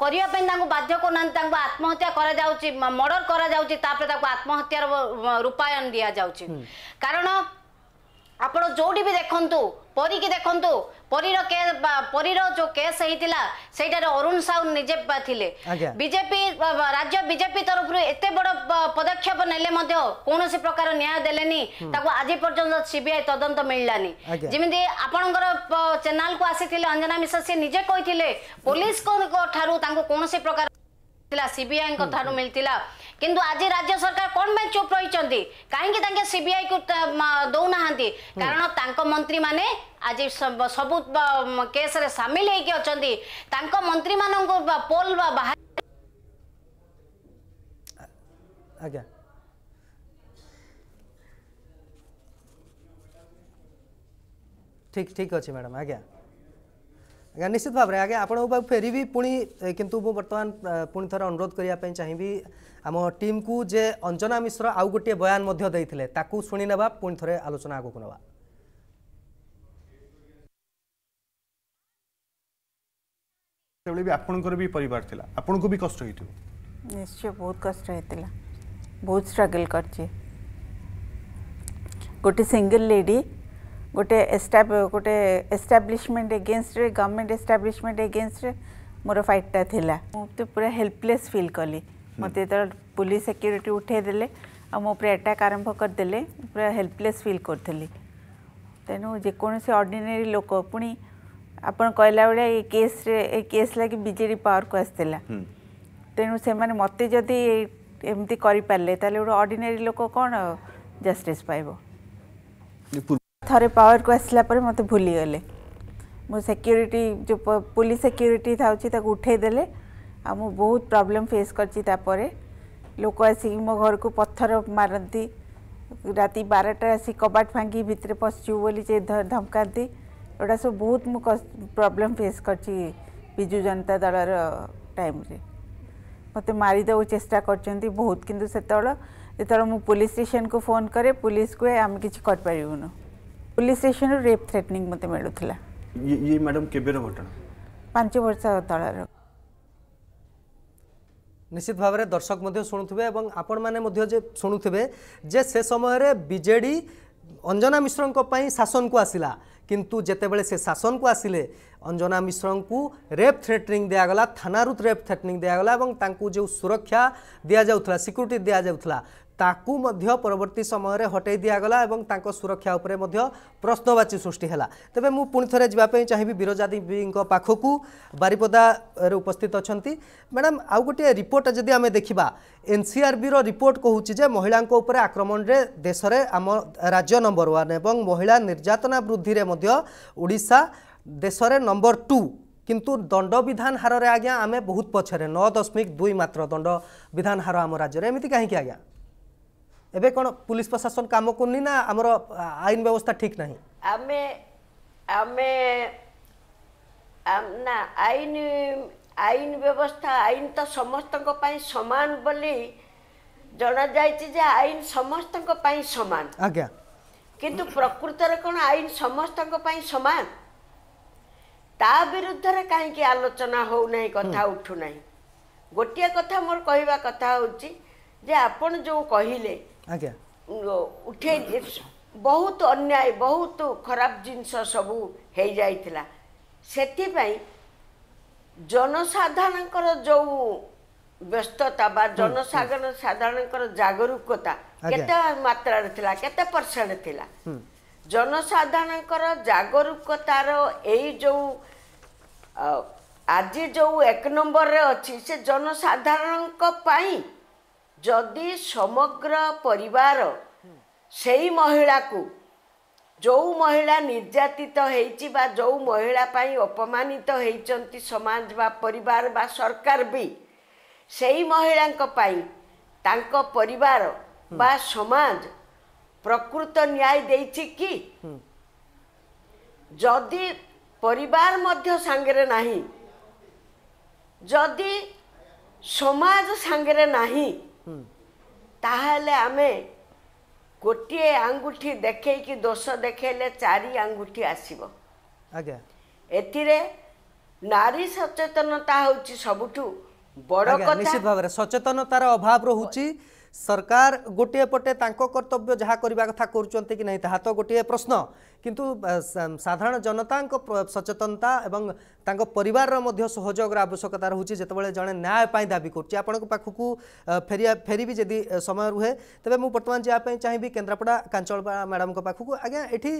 କରିବା ପାଇଁ ତାଙ୍କୁ ବାଧ୍ୟ କରୁନାହାନ୍ତି ତାଙ୍କୁ ଆତ୍ମହତ୍ୟା କରାଯାଉଛି ମର୍ଡର କରାଯାଉଛି ତାପରେ ତାକୁ ଆତ୍ମହତ୍ୟାର ରୂପାୟନ ଦିଆଯାଉଛି କାରଣ ଆପଣ ଯୋଉଠି ବି ଦେଖନ୍ତୁ ପରୀକି ଦେଖନ୍ତୁ ପରୀର ପରୀର ଯୋଉ କେସ୍ ହେଇଥିଲା ସେଇଟାରେ ଅରୁଣ ସାହୁ ନିଜେ ଥିଲେ ବିଜେପି ରାଜ୍ୟ ବିଜେପି ତରଫରୁ ଏତେ ବଡ ପଦକ୍ଷେପ ନେଲେ ମଧ୍ୟ କୌଣସି ପ୍ରକାର ନ୍ୟାୟ ଦେଲେନି ତାକୁ ଆଜି ପର୍ଯ୍ୟନ୍ତ ସିବିଆଇ ତଦନ୍ତ ମିଳିଲାନି ଯେମିତି ଆପଣଙ୍କର ଚ୍ୟାନେଲକୁ ଆସିଥିଲେ ଅଞ୍ଜନା ମିଶ୍ର ସେ ନିଜେ କହିଥିଲେ ପୋଲିସଙ୍କ ଠାରୁ ତାଙ୍କୁ କୌଣସି ପ୍ରକାର ଥିଲା ସିବିଆଇଙ୍କ ଠାରୁ ମିଳିଥିଲା କିନ୍ତୁ ଆଜି ରାଜ୍ୟ ସରକାର କ'ଣ ପାଇଁ ଚୁପ୍ ରହିଛନ୍ତି କାହିଁକି ତାଙ୍କେ ସିବିଆଇକୁ ଦଉନାହାନ୍ତି କାରଣ ତାଙ୍କ ମନ୍ତ୍ରୀମାନେ ଆଜି ସବୁ କେସ୍ରେ ସାମିଲ ହେଇକି ଅଛନ୍ତି ତାଙ୍କ ମନ୍ତ୍ରୀମାନଙ୍କୁ ପୋଲ୍ ବାହାର ଆଜ୍ଞା ঠিক ঠিক ଅଛି ম্যাডাম ଆଜ୍ଞା ଆଜ୍ଞା ନିଶ୍ଚିତ ଭାବରେ ଆଜ୍ଞା ଆପଣଙ୍କ ପାଖକୁ ଫେରିବି ପୁଣି କିନ୍ତୁ ମୁଁ ବର୍ତ୍ତମାନ ପୁଣି ଥରେ ଅନୁରୋଧ କରିବା ପାଇଁ ଚାହିଁବି ଆମ ଟିମ୍କୁ ଯେ ଅଞ୍ଜନା ମିଶ୍ର ଆଉ ଗୋଟିଏ ବୟାନ ମଧ୍ୟ ଦେଇଥିଲେ ତାକୁ ଶୁଣିନେବା ପୁଣି ଥରେ ଆଲୋଚନା ଆଗକୁ ନେବା ସେତେବେଳେ ବି ଆପଣଙ୍କର ବି ପରିବାର ଥିଲା ଆପଣଙ୍କୁ ବି କଷ୍ଟ ହେଇଥିବ ନିଶ୍ଚୟ ବହୁତ କଷ୍ଟ ହେଇଥିଲା ବହୁତ ଷ୍ଟ୍ରଗଲ୍ କରିଛି ଗୋଟେ ସିଙ୍ଗଲ୍ ଲେଡ଼ି ଗୋଟେ ଗୋଟେ ଏଷ୍ଟାବ୍ଲିଶମେଣ୍ଟ ଏଗେନଷ୍ଟରେ ଗଭର୍ଣ୍ଣମେଣ୍ଟ ଏଷ୍ଟାବ୍ଲିଶମେଣ୍ଟ ଏଗେନଷ୍ଟରେ ମୋର ଫାଇଟ୍ଟା ଥିଲା ମୁଁ ତ ପୁରା ହେଲ୍ପଲେସ୍ ଫିଲ୍ କଲି ମୋତେ ଯେତେବେଳେ ପୋଲିସ ସେକ୍ୟୁରିଟି ଉଠାଇ ଦେଲେ ଆଉ ମୋ ଉପରେ ଆଟାକ୍ ଆରମ୍ଭ କରିଦେଲେ ପୁରା ହେଲ୍ପଲେସ୍ ଫିଲ୍ କରୁଥିଲି ତେଣୁ ଯେକୌଣସି ଅର୍ଡ଼ିନାରୀ ଲୋକ ପୁଣି ଆପଣ କହିଲା ଭଳିଆ ଏ କେସ୍ରେ ଏ କେସ୍ ଲାଗି ବିଜେଡ଼ି ପାୱାରକୁ ଆସିଥିଲା ତେଣୁ ସେମାନେ ମୋତେ ଯଦି ଏମିତି କରିପାରିଲେ ତାହେଲେ ଗୋଟେ ଅର୍ଡ଼ିନାରୀ ଲୋକ କ'ଣ ଜଷ୍ଟିସ୍ ପାଇବ थरे पावर को आसला मत भूलीगले मो सिक्योरिटी जो पुलिस सिक्योरिटी था उठेदे आ मु बहुत प्रॉब्लम फेस करापर लोक आसिक मो घर को पत्थर मारती रात बारटा आसिक कबाट फांगी भितर पशु बोली धमका गुटा सब बहुत मु प्रॉब्लम फेस करजु जनता दल टाइम मत मारिदे चेस्टा कर बहुत कितने से पुलिस स्टेशन को फोन कै पुलिस को आम कि পুলিশ ষ্টেসন রেপ থ্রেটনিং মতো মিলুলা ইয়ে ম্যাডাম কেবের ঘটনা পাঁচ বর্ষ তলার নিশ্চিত ভাবে দর্শক শুণুবে এবং আপন মানে যে শুণুবে যে সে সময় বিজেডি অঞ্জনা মিশ্রঙ্ শাসনকু আসিলা কিন্তু যেতবে সে শাসনকু আসলে অঞ্জনা মিশ্রঙ্কু রেপ থ্রেটনিং দিয়াগলা থানারু রেপ থ্রেটনিং দিয়াগলা এবং তাঁকু যে সুরক্ষা দিয়া যাওয়া সিকুরিটি দিয়া যাওয়া ताकूर्त समय हटे दिगला और सुरक्षा उपर प्रश्नवाची सृष्टि तेज मुझे जीवाई चाहे बीरजादी पाखक बारिपदार उस्थित अच्छा मैडम आउ गोटे रिपोर्ट जब आम देखा N C R B report कहे महिला आक्रमण में देश में आम राज्य नंबर वन महिला निर्यातना वृद्धि ओडा देश नंबर टू किंतु दंड विधान हार आज्ञा आम बहुत पचर नौ दशमिक दुई मात्र दंड विधान हार आम राज्य में एमती कहीं आज्ञा ଏବେ କ'ଣ ପୁଲିସ ପ୍ରଶାସନ କାମ କରୁନି ନା ଆମର ଆଇନ ବ୍ୟବସ୍ଥା ଠିକ୍ ନାହିଁ ଆମେ ଆମେ ନା ଆଇନ ଆଇନ ବ୍ୟବସ୍ଥା ଆଇନ ତ ସମସ୍ତଙ୍କ ପାଇଁ ସମାନ ବୋଲି ଜଣାଯାଇଛି ଯେ ଆଇନ ସମସ୍ତଙ୍କ ପାଇଁ ସମାନ ଆଜ୍ଞା କିନ୍ତୁ ପ୍ରକୃତରେ କ'ଣ ଆଇନ ସମସ୍ତଙ୍କ ପାଇଁ ସମାନ ତା ବିରୁଦ୍ଧରେ କାହିଁକି ଆଲୋଚନା ହେଉନାହିଁ କଥା ଉଠୁନାହିଁ ଗୋଟିଏ କଥା ମୋର କହିବା କଥା ହେଉଛି ଯେ ଆପଣ ଯେଉଁ କହିଲେ ଆଜ୍ଞା ଉଠେଇ ବହୁତ ଅନ୍ୟାୟ ବହୁତ ଖରାପ ଜିନିଷ ସବୁ ହେଇଯାଇଥିଲା ସେଥିପାଇଁ ଜନସାଧାରଣଙ୍କର ଯେଉଁ ବ୍ୟସ୍ତତା ବା ଜନସାଧାରଣ ସାଧାରଣଙ୍କର ଜାଗରୁକତା କେତେ ମାତ୍ରାରେ ଥିଲା କେତେ ପରସେଣ୍ଟ ଥିଲା ଜନସାଧାରଣଙ୍କର ଜାଗରୁକତାର ଏଇ ଯେଉଁ ଆଜି ଯେଉଁ ଏକ ନମ୍ବରରେ ଅଛି ସେ ଜନସାଧାରଣଙ୍କ ପାଇଁ ଯଦି ସମଗ୍ର ପରିବାର ସେଇ ମହିଳାକୁ ଯେଉଁ ମହିଳା ନିର୍ଯାତିତ ହେଇଛି ବା ଯେଉଁ ମହିଳା ପାଇଁ ଅପମାନିତ ହେଇଛନ୍ତି ସମାଜ ବା ପରିବାର ବା ସରକାର ବି ସେଇ ମହିଳାଙ୍କ ପାଇଁ ତାଙ୍କ ପରିବାର ବା ସମାଜ ପ୍ରକୃତ ନ୍ୟାୟ ଦେଇଛି କି ଯଦି ପରିବାର ମଧ୍ୟ ସାଙ୍ଗରେ ନାହିଁ ଯଦି ସମାଜ ସାଙ୍ଗରେ ନାହିଁ ତାହେଲେ ଆମେ ଗୋଟିଏ ଆଙ୍ଗୁଠି ଦେଖେଇକି ଦୋଷ ଦେଖେଇଲେ ଚାରି ଆଙ୍ଗୁଠି ଆସିବ ଆଜ୍ଞା ଏଥିରେ ନାରୀ ସଚେତନତା ହେଉଛି ସବୁଠୁ ବଡ଼ ନିଶ୍ଚିତ ଭାବରେ ସଚେତନତାର ଅଭାବ ରହୁଛି ସରକାର ଗୋଟିଏ ପଟେ ତାଙ୍କ କର୍ତ୍ତବ୍ୟ ଯାହା କରିବା କଥା କରୁଛନ୍ତି କି ନାହିଁ ତାହା ତ ଗୋଟିଏ ପ୍ରଶ୍ନ কিন্তু সাধারণ জনতাৰ সচেতনতা আৰু তাৰ পৰিৱাৰৰ মধ্য সহযোগৰ আৱশ্যকতা ৰুচি যেতিয়া বলে জনে ন্যায় পাই দাবী কৰে আপোনাক পাখুকু फेৰিয়া फेৰিব যদি সময় ৰুহে তebe মই বৰ্তমান যে আপে চাইবি কেন্দ্ৰাপডা কাঞ্চল পাডা ম্যাডামক পাখুকু আহে এঠী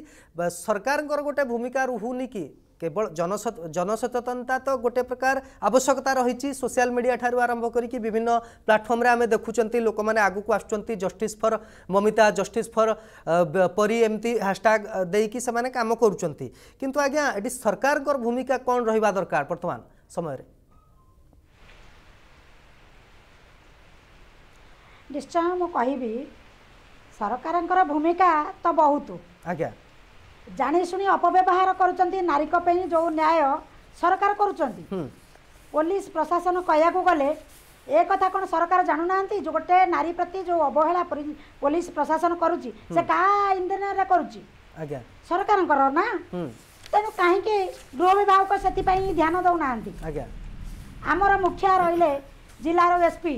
সরকারৰ গটা ভূমিকা ৰু হুনী কি केवल जनस जनसचेतनता तो गोटे प्रकार आवश्यकता रही सोशियाल मीडिया ठार् आरंभ कर विभिन्न प्लाटफर्म आम देखुंत लोक मैंने आगक आसुँच justice for Mamita justice for Pari एमती हाशटैग दे कि करूँ आज्ञा ये सरकार भूमिका कौन रहा दरकार बर्तमान समय निश्चय मु कह सरकार भूमिका तो बहुत आज्ञा ଜାଣିଶୁଣି ଅପବ୍ୟବହାର କରୁଛନ୍ତି ନାରୀଙ୍କ ପାଇଁ ଯେଉଁ ନ୍ୟାୟ ସରକାର କରୁଛନ୍ତି ପୋଲିସ ପ୍ରଶାସନ କହିବାକୁ ଗଲେ ଏ କଥା କ'ଣ ସରକାର ଜାଣୁନାହାନ୍ତି ଯେ ଗୋଟେ ନାରୀ ପ୍ରତି ଯେଉଁ ଅବହେଳା ପୋଲିସ ପ୍ରଶାସନ କରୁଛି ସେ କାହା ଇନ୍ଦ୍ରିୟରେ କରୁଛି ସରକାରଙ୍କର ନା ତେଣୁ କାହିଁକି ଗୃହ ବିଭାଗ ସେଥିପାଇଁ ଧ୍ୟାନ ଦେଉନାହାନ୍ତି ଆମର ମୁଖିଆ ରହିଲେ ଜିଲ୍ଲାର ଏସ୍ପି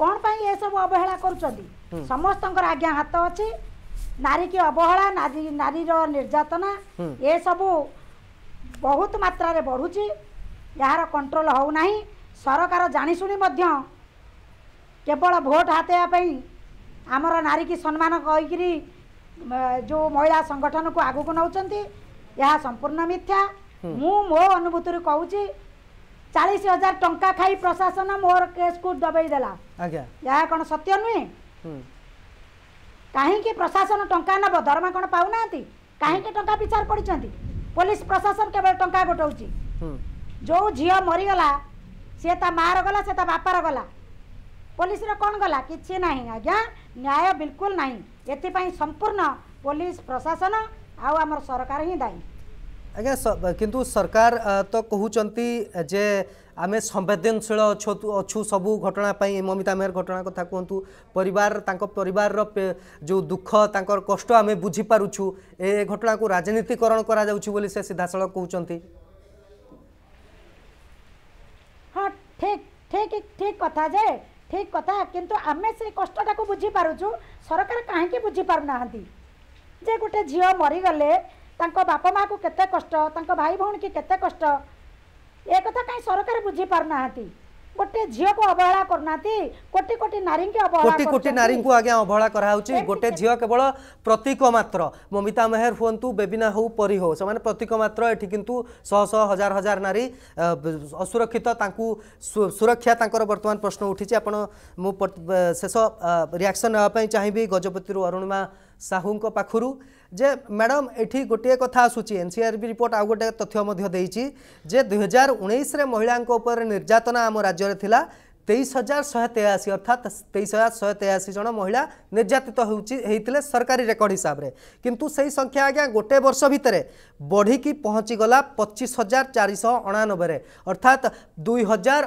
କ'ଣ ପାଇଁ ଏସବୁ ଅବହେଳା କରୁଛନ୍ତି ସମସ୍ତଙ୍କର ଆଜ୍ଞା ହାତ ଅଛି নারীকে অবহেলা নারী নারীর নির্যাতনা এসবু ବହୁତ ମାତ୍ରାରେ ବଢ଼ୁଛି ଏହାର କଣ୍ଟ୍ରୋଲ ହେଉନାହିଁ ସରକାର ଜାଣିଶୁଣି ମଧ୍ୟ କେବଳ ଭୋଟ ହାତେଇବା ପାଇଁ ଆମର ନାରୀକି ସମ୍ମାନ କହିକିରି ଯେଉଁ ମହିଳା ସଂଗଠନକୁ ଆଗକୁ ନେଉଛନ୍ତି ଏହା ସମ୍ପୂର୍ଣ୍ଣ ମିଥ୍ୟା ମୁଁ ମୋ ଅନୁଭୂତିରୁ କହୁଛି ଚାଳିଶ ହଜାର ଟଙ୍କା ଖାଇ ପ୍ରଶାସନ ମୋର କେସ୍କୁ ଦବେଇ ଦେଲା ଏହା କ'ଣ ସତ୍ୟ ନୁହେଁ କାହିଁକି ପ୍ରଶାସନ ଟଙ୍କା ନେବ ଦରମା କ'ଣ ପାଉନାହାନ୍ତି କାହିଁକି ଟଙ୍କା ପିଛାରେ ପଡ଼ିଛନ୍ତି ପୋଲିସ ପ୍ରଶାସନ କେବଳ ଟଙ୍କା ଗୋଟଉଛି ଯେଉଁ ଝିଅ ମରିଗଲା ସିଏ ତା ମାଆର ଗଲା ସେ ତା ବାପାର ଗଲା ପୋଲିସର କ'ଣ ଗଲା କିଛି ନାହିଁ ଆଜ୍ଞା ନ୍ୟାୟ ବିଲକୁଲ ନାହିଁ ଏଥିପାଇଁ ସମ୍ପୂର୍ଣ୍ଣ ପୋଲିସ ପ୍ରଶାସନ ଆଉ ଆମର ସରକାର ହିଁ ଦାୟୀ आज्ञा किंतु सरकार तो कहते जे आम संवेदनशील अच्छु सब घटनापाई ममिता मेहर घटना कथा कहतु पर जो दुख तर कष्ट आम बुझीपु ए घटना को राजनीतिकरण कर सीधा साल कहते हाँ ठीक ठीक ठीक कथा जे ठीक कथा किंतु आम से कष्ट को बुझीपु सरकार कहीं बुझीपे गोटे झील मरीगले ତାଙ୍କ ବାପା ମାଆକୁ କେତେ କଷ୍ଟ ତାଙ୍କ ଭାଇ ଭଉଣୀ କି କେତେ କଷ୍ଟ ଏ କଥା କାହିଁ ସରକାର ବୁଝିପାରୁନାହାନ୍ତି ଗୋଟେ ଝିଅକୁ ଅବହେଳା କରୁନାହାନ୍ତି କୋଟି କୋଟି ନାରୀଙ୍କୁ ଅବହେଳା କୋଟି କୋଟି ନାରୀଙ୍କୁ ଆଜ୍ଞା ଅବହେଳା କରାହେଉଛି ଗୋଟେ ଝିଅ କେବଳ ପ୍ରତୀକ ମାତ୍ର ମମିତା ମେହେର ହୁଅନ୍ତୁ ବେବିନା ହଉ ପରି ହଉ ସେମାନେ ପ୍ରତୀକ ମାତ୍ର ଏଠି କିନ୍ତୁ ଶହ ଶହ ହଜାର ହଜାର ନାରୀ ଅସୁରକ୍ଷିତ ତାଙ୍କୁ ସୁରକ୍ଷା ତାଙ୍କର ବର୍ତ୍ତମାନ ପ୍ରଶ୍ନ ଉଠିଛି ଆପଣ ମୁଁ ଶେଷ ରିଆକ୍ସନ୍ ନେବା ପାଇଁ ଚାହିଁବି ଗଜପତିରୁ ଅରୁଣିମା ସାହୁଙ୍କ ପାଖରୁ ଯେ ମ୍ୟାଡ଼ାମ୍ ଏଠି ଗୋଟିଏ କଥା ଆସୁଛି ଏନ୍ସିଆର୍ବି ରିପୋର୍ଟ ଆଉ ଗୋଟିଏ ତଥ୍ୟ ମଧ୍ୟ ଦେଇଛି ଯେ ଦୁଇହଜାର ଉଣେଇଶରେ ମହିଳାଙ୍କ ଉପରେ ନିର୍ଯାତନା ଆମ ରାଜ୍ୟରେ ଥିଲା तेईस हजार शहे तेयाशी अर्थात तेईस हजार शहे तेयाशी जन महिला निर्यात होते सरकारी रेकर्ड हिसाब से किंतु से संख्या आज्ञा गोटे वर्ष भितर बढ़ी बढ़िकी पहुँचीगला पचीस हजार चार शह अणानबे अर्थात दुई हजार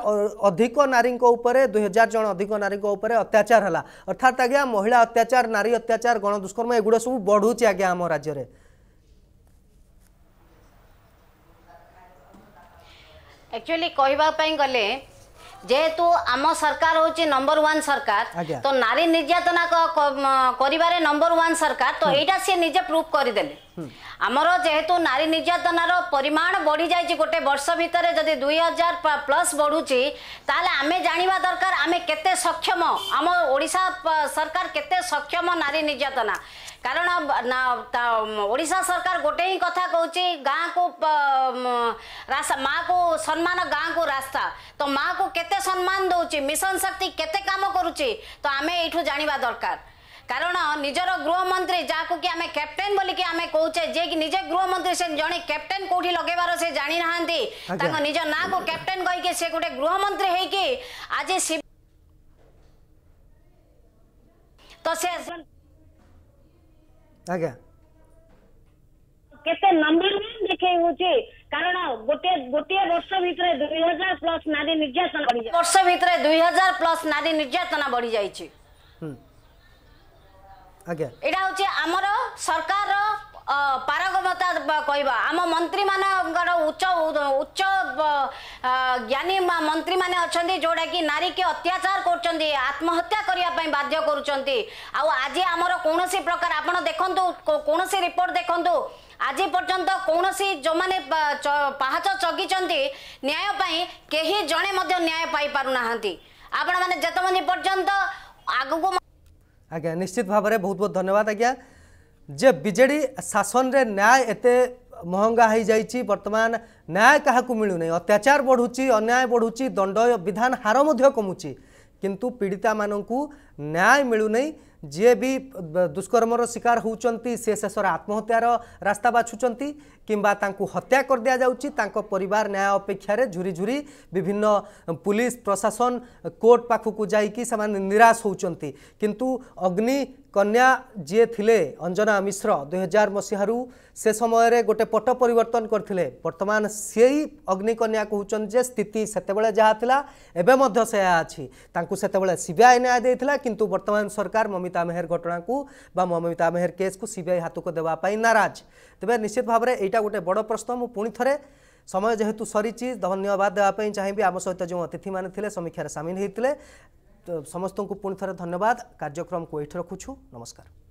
अधिक नारी दुई हजार जन अधिक नारी अत्याचार है अर्थात आज्ञा महिला अत्याचार नारी अत्याचार गण दुष्कर्म एगुड़ सब बढ़ुच आज्ञा आम राज्य एक्चुअली कहवाई गले যেহেতু আম সরকার হচ্ছে নম্বর ওয়ান সরকার তো নারী নির্যাতনা করবার নম্বর ওয়ান সরকার তো এইটা সে নিজে প্রুভ করে দেলে আমার যেহেতু নারী নির্যাতনার পরিমাণ বড়ি যাই গোটে বর্ষ ভিতরে যদি দুই হাজার প্লস বড়ুছি তাহলে আমি জাঁয়া দরকার আমি কেতে সক্ষম আমার ওড়শা সরকার কেতে সক্ষম নারী নির্যাতনা কারণ ওড়শা সরকার গোটে হি কথা কৌছি গাঁকু মা'କୁ ସମ୍ମାନ ଗାଁକୁ ରାସ୍ତା ତ ମା'କୁ କେତେ ସମ୍ମାନ ଦେଉଛି ମିଶନ ଶକ୍ତି କେତେ କାମ କରୁଛି ତ ଆମେ ଏଇଠୁ ଜାଣିବା ଦରକାର কারণ নিজের গৃহমন্ত্রী যাকে কি আমি ক্যাপ্টেন বলিকি আমি কৌছে যে কি নিজে গৃহমন্ত্রী সে জন ক্যাপ্টেন কোটি লগাইবার সে জানি না তাঙ্ক নিজ না কো ক্যাপ্টেন কইকে সে গোটে গৃহমন্ত্রী হইকি আজ তো সে আজ্ঞা କେତେ ନମ୍ବର ୱାନ୍ ଦେଖେଇ ହଉଛି କାରଣ ଗୋଟିଏ ଗୋଟିଏ ବର୍ଷ ଭିତରେ ଦୁଇ ହଜାର ପ୍ଲସ ନାରୀ ନିର୍ଯାତନା ବର୍ଷ ଭିତରେ ଦୁଇ ହଜାର ପ୍ଲସ ନାରୀ ନିର୍ଯାତନା ବଢିଯାଇଛି এটা হচ্ছে আমার সরকার পারগমতা কহবা আমার মন্ত্রী মান উচ্চ উচ্চ জ্ঞানী মন্ত্রী মানে অনেক কি নারী কি অত্যাচার করছেন আত্মহত্যা করা বাধ্য করছেন আজ আমার কৌশি প্রকার আপনার দেখুন কৌশি রিপোর্ট দেখুন আজ পর্যন্ত কৌশি যে পাহাচ চগিছেন ন্যায় কে জনে মধ্য ন্যায় পাইপার না আপনার মানে যেত পর্যন্ত আগুক आज्ञा निश्चित भाव में बहुत बहुत धन्यवाद आज्ञा जे विजेड शासन में न्याय एत महंगा हो जा बर्तमान न्याय क्या मिलूना अत्याचार बढ़ुची अन्याय बढ़ुची दंड विधान हार कमुची किंतु पीड़िता मानू न्याय मिलूनाई जे भी दुष्कर्मर शिकार होती शेषर आत्महत्यार रास्ता बाछुं कि हत्या कर दि परिवार न्याय अपेक्षार झुरी झुरी विभिन्न पुलिस प्रशासन कोर्ट पाखक जाने निराश होती किंतु अग्नि କନ୍ୟା ଯିଏ ଥିଲେ ଅଞ୍ଜନା ମିଶ୍ର ଦୁଇହଜାର ମସିହାରୁ ସେ ସମୟରେ ଗୋଟେ ପଟ ପରିବର୍ତ୍ତନ କରିଥିଲେ ବର୍ତ୍ତମାନ ସେଇ ଅଗ୍ନିକନ୍ୟା କହୁଛନ୍ତି ଯେ ସ୍ଥିତି ସେତେବେଳେ ଯାହା ଥିଲା ଏବେ ମଧ୍ୟ ସେୟା ଅଛି ତାଙ୍କୁ ସେତେବେଳେ ସିବିଆଇ ନ୍ୟାୟ ଦେଇଥିଲା କିନ୍ତୁ ବର୍ତ୍ତମାନ ସରକାର ମମିତା ମେହେର ଘଟଣାକୁ ବା ମମିତା ମେହେର କେସ୍କୁ ସିବିଆଇ ହାତକୁ ଦେବା ପାଇଁ ନାରାଜ ତେବେ ନିଶ୍ଚିତ ଭାବରେ ଏଇଟା ଗୋଟେ ବଡ଼ ପ୍ରଶ୍ନ ମୁଁ ପୁଣି ଥରେ ସମୟ ଯେହେତୁ ସରିଛି ଧନ୍ୟବାଦ ଦେବା ପାଇଁ ଚାହିଁବି ଆମ ସହିତ ଯେଉଁ ଅତିଥିମାନେ ଥିଲେ ସମୀକ୍ଷାରେ ସାମିଲ ହୋଇଥିଲେ समस्त को पुणि धन्यवाद कार्यक्रम को ये रखुଛୁ नमस्कार